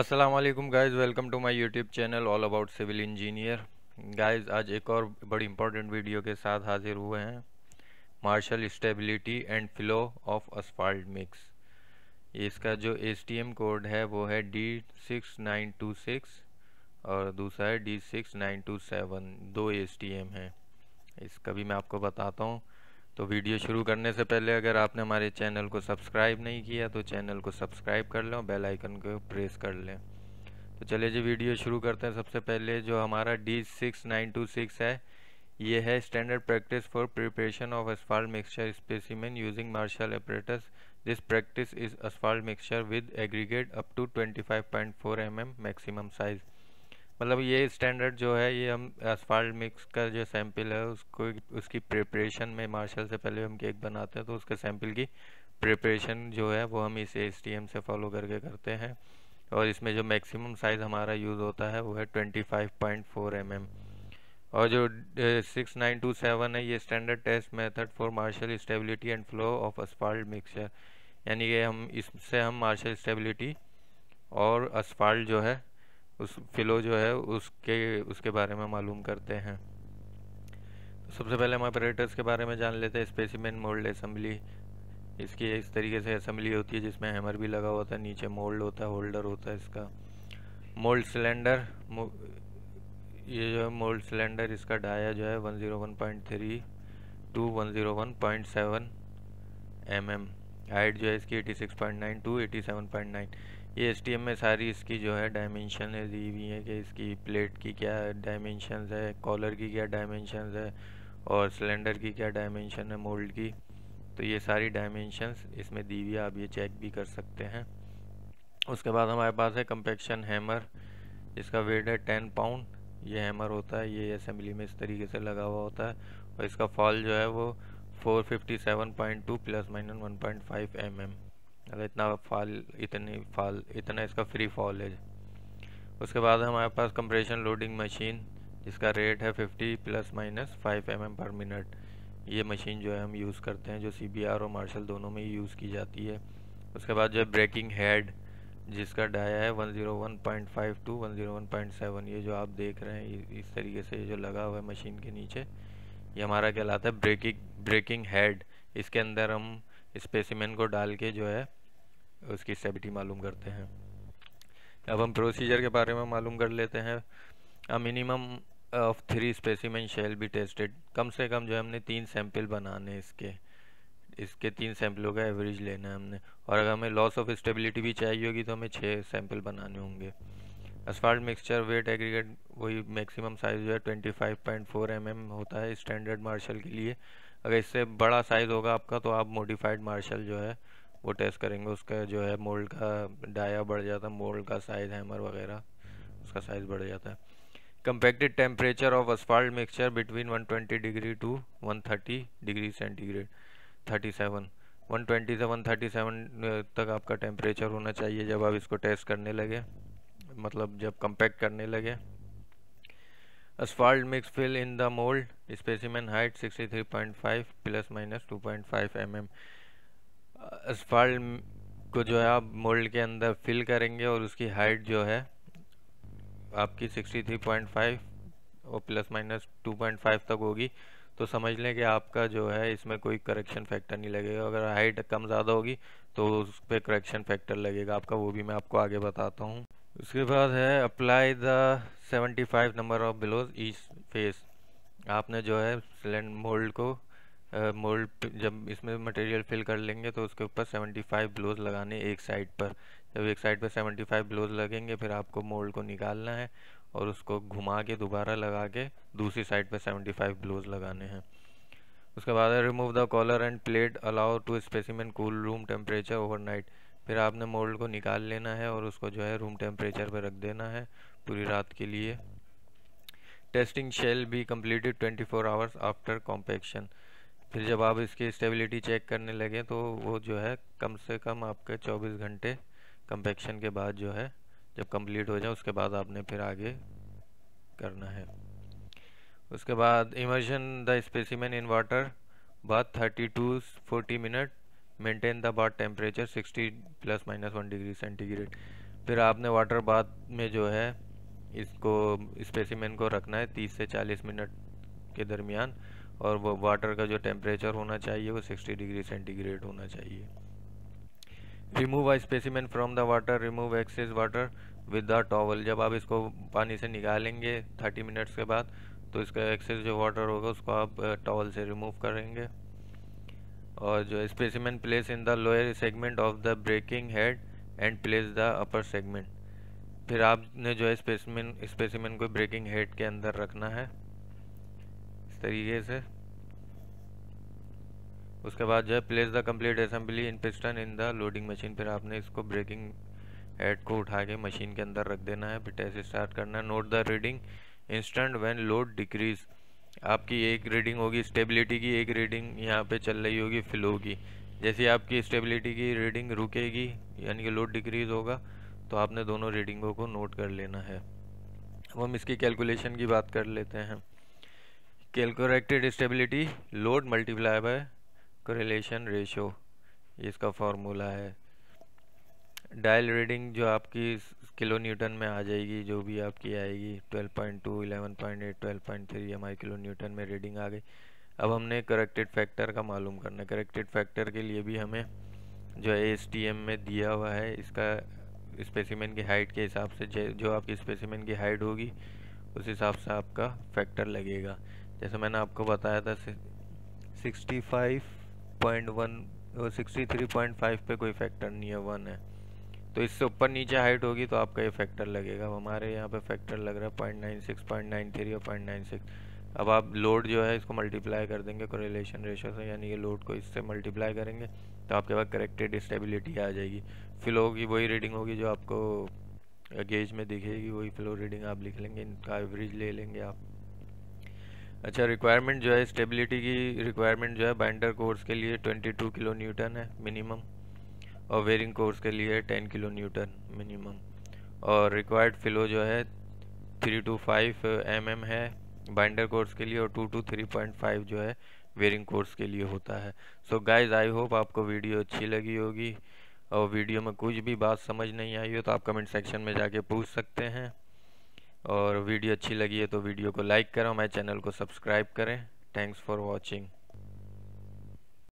Aslam guys welcome to my YouTube channel all about civil engineer guys आज एक और बड़ी इंपॉर्टेंट वीडियो के साथ हाजिर हुए हैं Marshall stability and flow of asphalt mix इसका जो एम कोड है वो है D six nine two six और दूसरा है D six nine two seven दो एम हैं इसका भी मैं आपको बताता हूँ तो वीडियो शुरू करने से पहले अगर आपने हमारे चैनल को सब्सक्राइब नहीं किया तो चैनल को सब्सक्राइब कर लें और बेल आइकन को प्रेस कर लें तो चलिए जी वीडियो शुरू करते हैं सबसे पहले जो हमारा D six nine two six है ये है standard practice for preparation of asphalt mixture specimen using Marshall apparatus this practice is asphalt mixture with aggregate up to twenty five point four M M maximum size मतलब ये standard जो है ये हम asphalt mix का जो sample है उसको उसकी प्रिपरेशन में मार्शल से पहले हम केक बनाते हैं तो उसके सैम्पल की प्रिपरेशन जो है वो हम इस एस से फॉलो करके करते हैं और इसमें जो मैक्सिमम साइज़ हमारा यूज़ होता है वो है ट्वेंटी फाइव एम और जो सिक्स नाइन टू सेवन है ये standard test method for Marshall stability and flow of asphalt mixture यानी कि हम इससे हम मार्शल स्टेबिलिटी और असफाल्ट जो है उस फ़िलो जो है उसके उसके बारे में मालूम करते हैं तो सबसे पहले हम ऑपरेटर्स के बारे में जान लेते हैं स्पेसिमेन मोल्ड असम्बली इसकी इस तरीके से असम्बली होती है जिसमें हैमर भी लगा होता है नीचे मोल्ड होता है होल्डर होता है इसका मोल्ड सिलेंडर मो, ये जो है मोल्ड सिलेंडर इसका डाया जो है 101.3 two seven M mm. Height जो है इसकी 86.9 टू 87.9 ये एस में सारी इसकी जो है डायमेंशन है दी हुई है कि इसकी प्लेट की क्या डायमेंशन है कॉलर की क्या डायमेंशन है और सिलेंडर की क्या डायमेंशन है मोल्ड की तो ये सारी डायमेंशन इसमें दी हुई है आप ये चेक भी कर सकते हैं उसके बाद हमारे पास है कंपेक्शन हैमर इसका वेट है टेन पाउंड ये हैमर होता है ये असेंबली में इस तरीके से लगा हुआ होता है और इसका फॉल जो है वो 457.2 प्लस माइनस 1.5 mm. अगर इतना फॉल इतनी फॉल इतना इसका फ्री फॉल है उसके बाद हमारे पास कंप्रेशन लोडिंग मशीन जिसका रेट है 50 plus minus 5 M per minute ये मशीन जो है हम यूज़ करते हैं जो सी और मार्शल दोनों में ही यूज़ की जाती है उसके बाद जो है ब्रेकिंग हेड जिसका डाया है 101.5 टू 101.7 ये जो आप देख रहे हैं इस तरीके से ये जो लगा हुआ है मशीन के नीचे ये हमारा कहलाता है ब्रेकिंग ब्रेकिंग हेड इसके अंदर हम स्पेसिमेन को डाल के जो है उसकी सेविटी मालूम करते हैं अब हम प्रोसीजर के बारे में मालूम कर लेते हैं a minimum of three specimen shall be tested कम से कम जो हमने तीन सैंपल बनाने इसके इसके तीन सैंपलों का एवरेज लेना है हमने और अगर हमें लॉस ऑफ स्टेबिलिटी भी चाहिए होगी तो हमें छः सैंपल बनाने होंगे असफाल्ट मिक्सचर वेट एग्रीगेट वही मैक्सिमम साइज़ जो है twenty five point four M M होता है स्टैंडर्ड मार्शल के लिए अगर इससे बड़ा साइज़ होगा आपका तो आप मोडिफाइड मार्शल जो है वो टेस्ट करेंगे उसका जो है मोल्ड का डाया बढ़ जाता है मोल्ड का साइज़ हैमर वगैरह उसका साइज़ बढ़ जाता है compacted temperature of asphalt mixture between 120 degree to 130 degree centigrade 37 से 37 तक आपका टेम्परेचर होना चाहिए जब आप इसको टेस्ट करने लगे मतलब जब कंपैक्ट करने लगे asphalt mix fill in the mould specimen height 63.5 plus minus 2.5 point mm. Asphalt को जो है आप मोल्ड के अंदर फिल करेंगे और उसकी हाइट जो है आपकी 63.5 और प्लस माइनस 2.5 तक होगी तो समझ लें कि आपका जो है इसमें कोई करेक्शन फैक्टर नहीं लगेगा अगर हाइट कम ज़्यादा होगी तो उस पर करेक्शन फैक्टर लगेगा आपका वो भी मैं आपको आगे बताता हूँ उसके बाद है apply the 75 number of blows each face आपने जो है सिलेंड मोल्ड को मोल्ड जब इसमें मटेरियल फिल कर लेंगे तो उसके ऊपर 75 ब्लोज लगाने एक साइड पर जब एक साइड पर 75 ब्लोज लगेंगे फिर आपको मोल्ड को निकालना है और उसको घुमा के दोबारा लगा के दूसरी साइड पर 75 ब्लोज लगाने हैं उसके बाद remove the collar and plate allow to specimen cool room temperature over फिर आपने मोल्ड को निकाल लेना है और उसको जो है रूम टेम्परेचर पर रख देना है पूरी रात के लिए टेस्टिंग शेल भी completed 24 four hours after compaction फिर जब आप इसकी स्टेबिलिटी चेक करने लगे तो वो जो है कम से कम आपके 24 घंटे कंपेक्शन के बाद जो है जब कंप्लीट हो जाए उसके बाद आपने फिर आगे करना है उसके बाद immerse the specimen in water bath 30 to 40 minute maintain the bath temperature 60 plus minus one degree centigrade फिर आपने वाटर बाथ में जो है इसको स्पेसिमेन को रखना है 30 से 40 मिनट के दरमियान और वाटर का जो टेम्परेचर होना चाहिए वो 60 डिग्री सेंटीग्रेड होना चाहिए remove a specimen from the water remove excess water with the towel जब आप इसको पानी से निकालेंगे 30 मिनट्स के बाद तो इसका एक्सेस जो वाटर होगा उसको आप टॉवल से रिमूव करेंगे और जो specimen place in the lower segment of the breaking head and place the upper segment फिर आपने जो है स्पेसिमेन स्पेसिमेन को ब्रेकिंग हेड के अंदर रखना है तरीके से उसके बाद जो है place the complete assembly in piston in the loading machine फिर आपने इसको ब्रेकिंग हेड को उठा के मशीन के अंदर रख देना है फिर टेस्ट स्टार्ट करना है note the reading instant when load decrease आपकी एक रीडिंग होगी स्टेबिलिटी की एक रीडिंग यहाँ पे चल रही होगी फ्लो की जैसे आपकी स्टेबिलिटी की रीडिंग रुकेगी यानी कि लोड डिक्रीज होगा तो आपने दोनों रीडिंगों को नोट कर लेना है अब हम इसकी कैलकुलेशन की बात कर लेते हैं calculated stability load multiply by correlation ratio इसका फॉर्मूला है डायल रीडिंग जो आपकी किलो न्यूटन में आ जाएगी जो भी आपकी आएगी 12.2 11.8 12.3 हमारी किलो न्यूटन में रीडिंग आ गई अब हमने करेक्टेड फैक्टर का मालूम करना है करेक्टेड फैक्टर के लिए भी हमें जो है एस में दिया हुआ है इसका स्पेसिमेन की हाइट के हिसाब से जो आपकी स्पेसिमेन की हाइट होगी उस हिसाब से आपका फैक्टर लगेगा जैसे मैंने आपको बताया था sixty five point one sixty three point five पे कोई फैक्टर नहीं है वन है तो इससे ऊपर नीचे हाइट होगी तो आपका ये फैक्टर लगेगा हमारे यहाँ पे फैक्टर लग रहा है point nine six point nine three और पॉइंट नाइन सिक्स अब आप लोड जो है इसको मल्टीप्लाई कर देंगे कोरिलेशन रेशो से यानी कि लोड को इससे मल्टीप्लाई करेंगे तो आपके पास करेक्टेड स्टेबिलिटी आ जाएगी फ्लो की वही रीडिंग होगी जो आपको गेज में दिखेगी वही फ्लो रीडिंग आप लिख लेंगे इनका एवरेज ले लेंगे आप अच्छा रिक्वायरमेंट जो है स्टेबिलिटी की रिक्वायरमेंट जो है बाइंडर कोर्स के लिए 22 किलो न्यूटन है मिनिमम और वेयरिंग कोर्स के लिए 10 किलो न्यूटन मिनिमम और रिक्वायर्ड फ्लो जो है 3 टू 5 एम mm है बाइंडर कोर्स के लिए और 2 टू 3.5 जो है वेयरिंग कोर्स के लिए होता है सो गाइज आई होप आपको वीडियो अच्छी लगी होगी और वीडियो में कुछ भी बात समझ नहीं आई हो तो आप कमेंट सेक्शन में जाके पूछ सकते हैं और वीडियो अच्छी लगी है तो वीडियो को लाइक करो मेरे चैनल को सब्सक्राइब करें थैंक्स फॉर वॉचिंग